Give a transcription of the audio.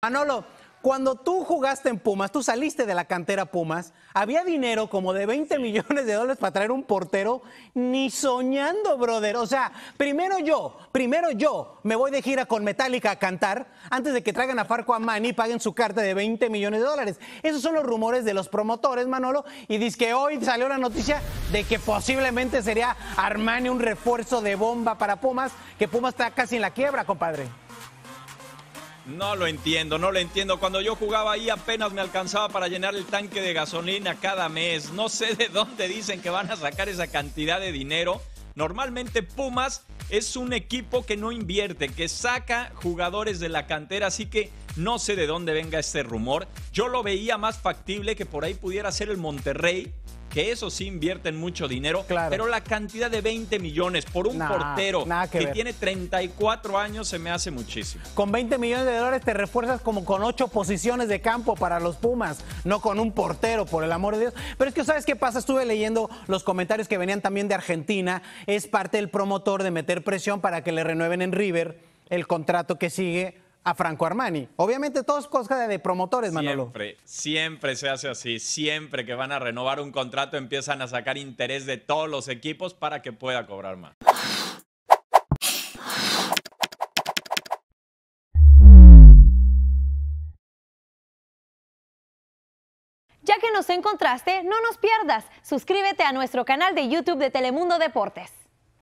Manolo, cuando tú jugaste en Pumas, tú saliste de la cantera Pumas, había dinero como de 20 millones de dólares para traer un portero, ni soñando, brother. O sea, primero yo, primero yo me voy de gira con Metallica a cantar antes de que traigan a Farco a y paguen su carta de 20 millones de dólares. Esos son los rumores de los promotores, Manolo, y dice que hoy salió la noticia de que posiblemente sería Armani un refuerzo de bomba para Pumas, que Pumas está casi en la quiebra, compadre. No lo entiendo, no lo entiendo. Cuando yo jugaba ahí apenas me alcanzaba para llenar el tanque de gasolina cada mes. No sé de dónde dicen que van a sacar esa cantidad de dinero. Normalmente Pumas es un equipo que no invierte, que saca jugadores de la cantera, así que no sé de dónde venga este rumor. Yo lo veía más factible que por ahí pudiera ser el Monterrey, que eso sí en mucho dinero, claro. pero la cantidad de 20 millones por un portero que, tiene 34 años se me hace muchísimo. Con 20 millones de dólares te refuerzas como con ocho posiciones de campo para los Pumas, no con un portero, por el amor de Dios. Pero es que, ¿sabes qué pasa? Estuve leyendo los comentarios que venían también de Argentina. Es parte del promotor de meter presión para que le renueven en River el contrato que sigue a Franco Armani. Obviamente todo es cosa de promotores, Manolo. Siempre, siempre se hace así. Siempre que van a renovar un contrato empiezan a sacar interés de todos los equipos para que pueda cobrar más. Ya que nos encontraste, no nos pierdas. Suscríbete a nuestro canal de YouTube de Telemundo Deportes.